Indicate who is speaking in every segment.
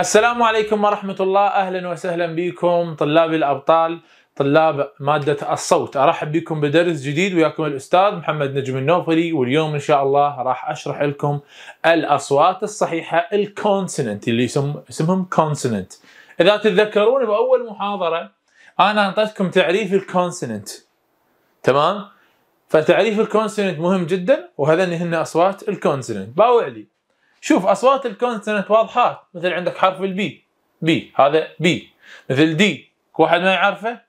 Speaker 1: السلام عليكم ورحمة الله أهلا وسهلا بكم طلاب الأبطال طلاب مادة الصوت أرحب بكم بدرس جديد وياكم الأستاذ محمد نجم النوفلي واليوم إن شاء الله راح أشرح لكم الأصوات الصحيحة الكونسننت اللي يسم اسمهم كونسننت إذا تتذكرون بأول محاضرة أنا أعطيتكم تعريف الكونسننت تمام فتعريف الكونسننت مهم جدا وهذا هن أصوات الكونسننت باوع لي شوف اصوات الكونسنت واضحات مثل عندك حرف البي بي هذا بي مثل دي واحد ما يعرفه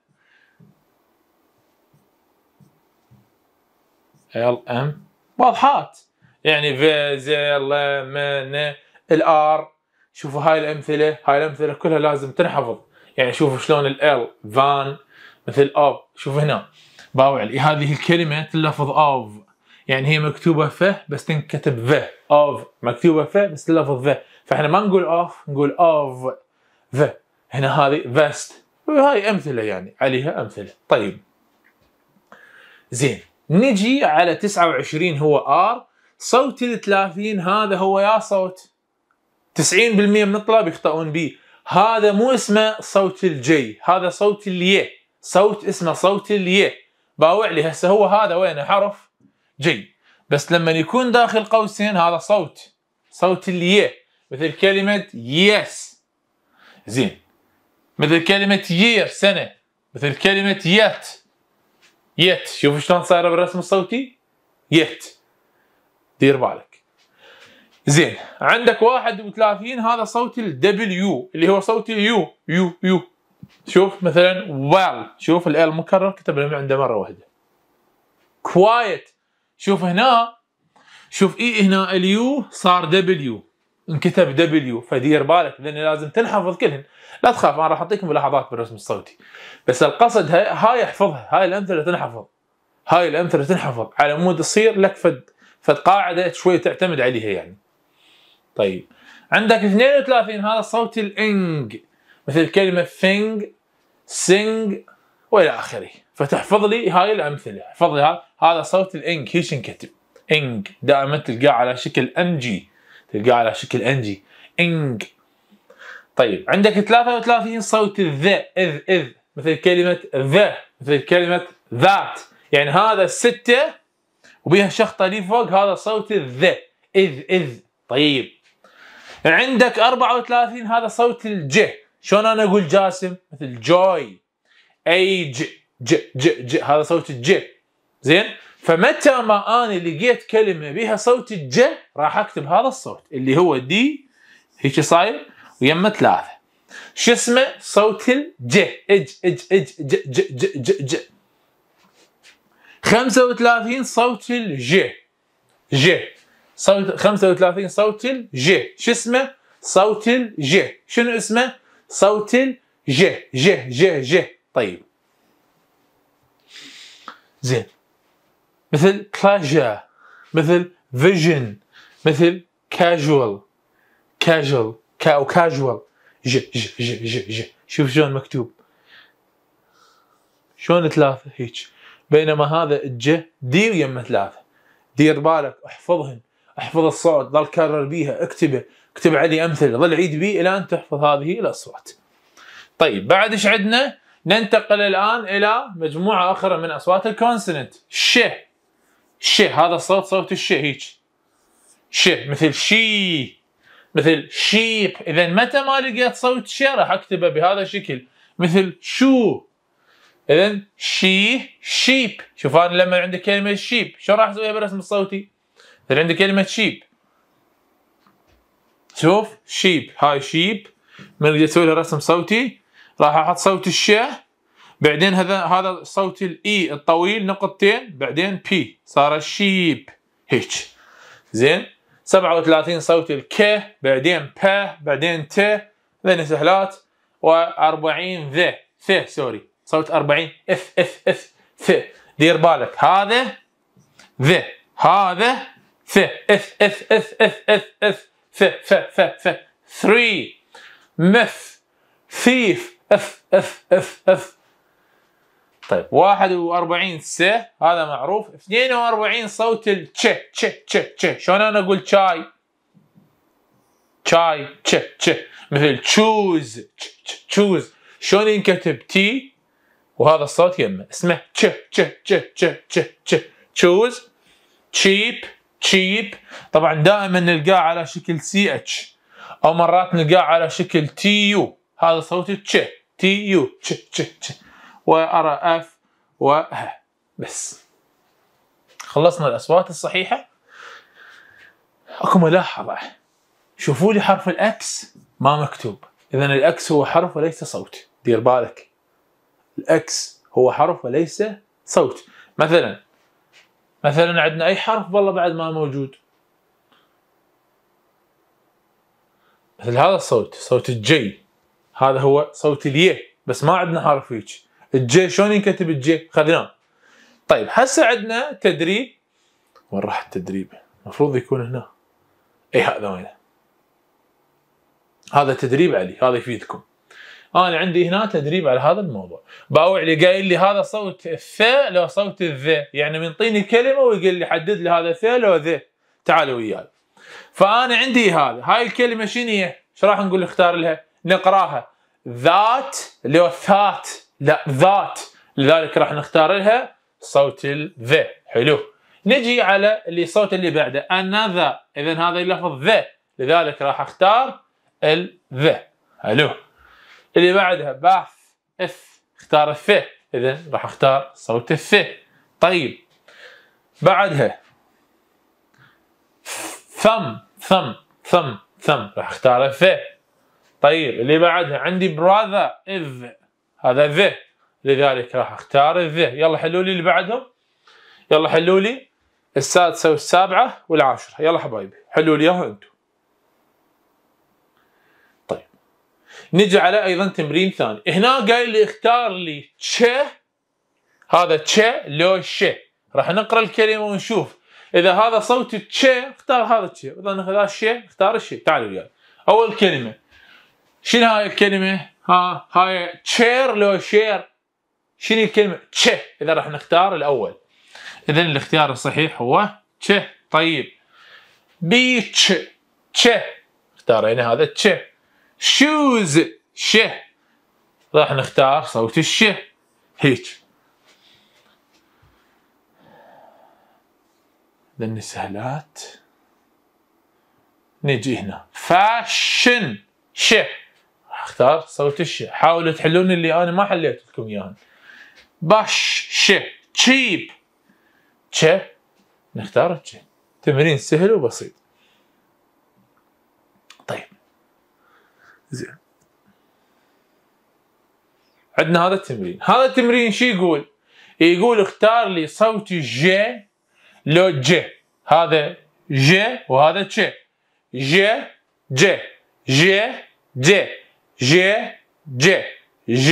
Speaker 1: ال ام واضحات يعني فيزل من الار شوفوا هاي الامثله هاي الامثله كلها لازم تنحفظ يعني شوفوا شلون ال فان مثل اوف شوف هنا باوع هذه الكلمه تلفظ اوف يعني هي مكتوبه ف بس تنكتب ذا اوف مكتوبه ف بس لفظ ذا فاحنا ما نقول اوف نقول اوف ذا هنا هذه فاست وهاي امثله يعني عليها امثله طيب زين نجي على 29 هو ار صوت ال 30 هذا هو يا صوت 90% من الطلاب يخطئون به هذا مو اسمه صوت الجي هذا صوت الي صوت اسمه صوت الي باوع لي هسه هو هذا وينه حرف جي بس لما يكون داخل قوسين هذا صوت صوت الياء مثل كلمة يس زين مثل كلمة يير سنة مثل كلمة يت يت شوفوا شلون صايرة بالرسم الصوتي يت دير بالك زين عندك 31 هذا صوت الدبليو اللي هو صوت اليو يو يو شوف مثلا وال شوف ال مكرر كتب عنده مره واحده كوايت شوف هنا شوف اي هنا اليو صار دبليو انكتب دبليو فدير بالك لان لازم تنحفظ كلهن لا تخاف انا راح اعطيكم ملاحظات بالرسم الصوتي بس القصد هاي, هاي احفظها هاي الامثله تنحفظ هاي الامثله تنحفظ على مود تصير لك فد فد قاعده شوي تعتمد عليها يعني طيب عندك 32 هذا صوت الانج مثل كلمه ثينج سينج والى اخره فتحفظ لي هاي الامثله احفظ لي هذا صوت الانج هيش ينكتب انج دائما تلقاه على شكل جي تلقاه على شكل انجي انج طيب عندك 33 صوت الذ اذ اذ مثل كلمه ذا مثل كلمه ذات يعني هذا السته وبيها شخطه لي فوق هذا صوت الذ اذ اذ طيب عندك 34 هذا صوت الج شلون انا اقول جاسم مثل جوي اي ج ج ج ج هذا صوت الج زين فمتى ما انا لقيت كلمه بها صوت الج راح اكتب هذا الصوت اللي هو دي هيك صاير ويمه ثلاثه شو اسمه صوت الج اج اج اج ج ج ج ج, ج. 35 صوت الج ج صوت 35 صوت الج شو اسمه صوت الج شنو اسمه صوت الج ج ج ج, ج. طيب زين مثل بلاجا مثل فيجن مثل كاجوال كاجوال او كاجوال ج ج ج ج ج شوف شلون مكتوب شلون ثلاثة هيك بينما هذا الج دير يم ثلاثة دير بالك احفظهن احفظ الصوت ظل كرر بيها اكتبه اكتب علي امثله ظل عيد بيه الى ان تحفظ هذه الاصوات طيب بعد ايش عندنا ننتقل الآن إلى مجموعة أخرى من أصوات الكونسوننت ش ش هذا الصوت صوت الش هيك ش مثل شي مثل شيب إذا متى ما لقيت صوت ش راح أكتبه بهذا الشكل مثل شو إذا شي شيب شوف أنا لما عندي كلمة شيب شو راح أسويها بالرسم الصوتي؟ إذا عندي كلمة شيب شوف شيب هاي شيب من اللي رسم صوتي راح احط صوت الش بعدين هذا هذا صوت الاي الطويل نقطتين بعدين بي صار الشيب هيك زين 37 صوت الك بعدين با بعدين ت ذن سهلات و40 ذ ث سوري صوت 40 اف اف اف ث دير بالك هذا ذ هذا ث اف اف اف اف اف اف ث ف ف ف 3 مث ثيف اف اف اف اف طيب 41 س هذا معروف 42 صوت التش تش تش تش شلون انا اقول شاي شاي تش تش مثل تشوز تشوز شلون ينكتب تي وهذا الصوت يمه اسمه تش تش تش تش تش تش تشوز تشيب تشيب طبعا دائما نلقاه على شكل سي اتش او مرات نلقاه على شكل تي يو هذا صوت التش تي يو تش تش تش وأرى أف و بس خلصنا الأصوات الصحيحة أكو ملاحظة شوفوا لي حرف الأكس ما مكتوب إذا الأكس هو حرف وليس صوت دير بالك الأكس هو حرف وليس صوت مثلا مثلا عندنا أي حرف والله بعد ما موجود مثل هذا الصوت صوت الجي هذا هو صوت اليه بس ما عندنا حرف هيك الجي شلون ينكتب الجي خذناه طيب هسه عندنا تدريب وين راح التدريب المفروض يكون هنا اي هذا وينه هذا تدريب علي هذا يفيدكم انا عندي هنا تدريب على هذا الموضوع باوع لي قايل لي هذا صوت الث لو صوت الذ يعني منطيني كلمه ويقول لي حدد لي هذا ث لو ذ تعالوا وياي فانا عندي هذا هاي الكلمه شنو هي؟ ايش راح نقول اختار لها؟ نقراها ذات اللي هو لا ذات لذلك راح نختار لها صوت الذ حلو نجي على اللي صوت اللي بعده another اذا هذا اللفظ ذ لذلك راح اختار الذ حلو اللي بعدها باث اث اختار الف اذا راح اختار صوت الث طيب بعدها ثم ثم ثم ثم راح اختار الث طيب اللي بعدها عندي براذر إذ هذا ذه لذلك راح اختار الذه يلا حلوا لي اللي بعدهم يلا حلوا لي السادسة والسابعة والعاشرة يلا حبايبي حلوا لي اياها انتم طيب نجي على ايضا تمرين ثاني هنا قايل لي اختار لي تش هذا تش لو ش راح نقرا الكلمة ونشوف اذا هذا صوت تش اختار هذا تش اذا هذا ش اختار الشي تعالوا وياي اول كلمة شنو هاي الكلمة؟ ها هاي تشير لو شير شنو الكلمة؟ تشه إذا راح نختار الأول إذا الاختيار الصحيح هو تشه طيب بيتش تشه اختارينا هذا تشه شوز شه راح نختار صوت الشه هيك لأن سهلات نجي هنا فاشن شه اختار صوت الش حاولوا تحلون اللي انا ما حليت لكم اياه باش ش تشيب تش نختار تش تمرين سهل وبسيط طيب زين عندنا هذا التمرين هذا التمرين شو يقول يقول اختار لي صوت ج لو ج هذا ج وهذا تش ج ج ج ج ج ج ج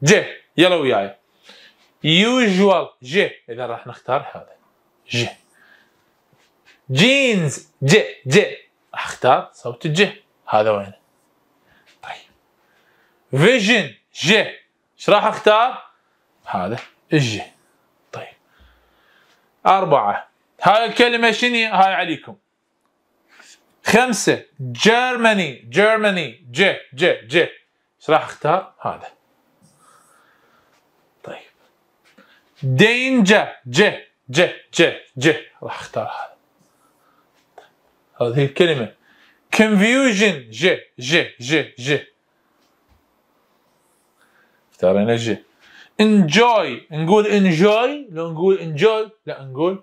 Speaker 1: ج يلا وياي يوجوال ج اذا راح نختار هذا ج جينز ج ج راح اختار صوت الج هذا وين طيب فيجن ج ايش راح اختار هذا الج طيب أربعة هاي الكلمة شنو هاي عليكم خمسة جيرماني جيرماني ج ج ج ايش راح اختار؟ هذا طيب دينجا ج ج ج جي راح اختار هذا طيب. هذه الكلمة confusion ج ج ج ج اختارينا جي enjoy نقول enjoy لو نقول enjoy لا نقول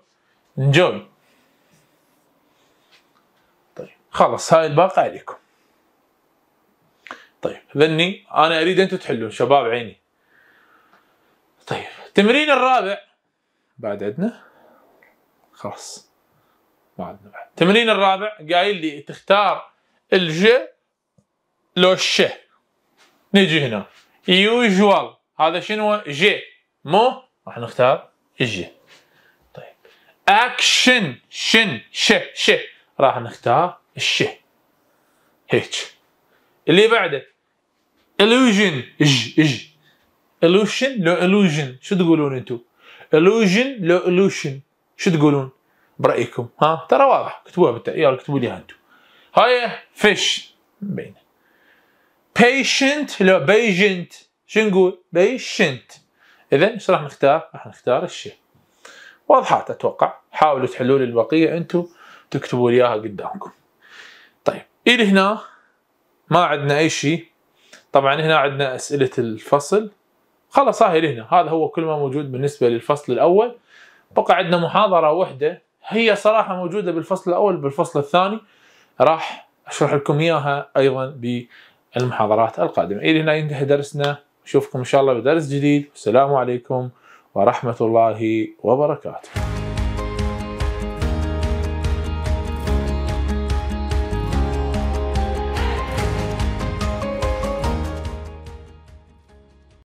Speaker 1: enjoy خلص هاي الباقه عليكم طيب ذني انا اريد انتم تحلون شباب عيني طيب التمرين الرابع بعد عندنا خلاص ما عندنا بعد التمرين الرابع قايل لي تختار الج لو ش نجي هنا يوجوال هذا شنو جي مو راح نختار الجي طيب اكشن شن ش ش راح نختار الشه هيك اللي بعده illusion ج ج illusion لو illusion شو تقولون انتم illusion لو illusion شو تقولون برايكم ها ترى واضح كتبوها بالتاء يلا كتبوا لي انتم هاي فيش بين patient لو patient شو نقول patient اذا ايش راح نختار راح نختار الشيء واضحات اتوقع حاولوا تحلوا لي البقيه انتم تكتبوا لي اياها قدامكم الى هنا ما عندنا اي شيء طبعا هنا عندنا اسئله الفصل خلاص هاي آه، لهنا هذا هو كل ما موجود بالنسبه للفصل الاول بقى عندنا محاضره واحده هي صراحه موجوده بالفصل الاول بالفصل الثاني راح اشرح لكم اياها ايضا بالمحاضرات القادمه الى هنا ينتهي درسنا نشوفكم ان شاء الله بدرس جديد والسلام عليكم ورحمه الله وبركاته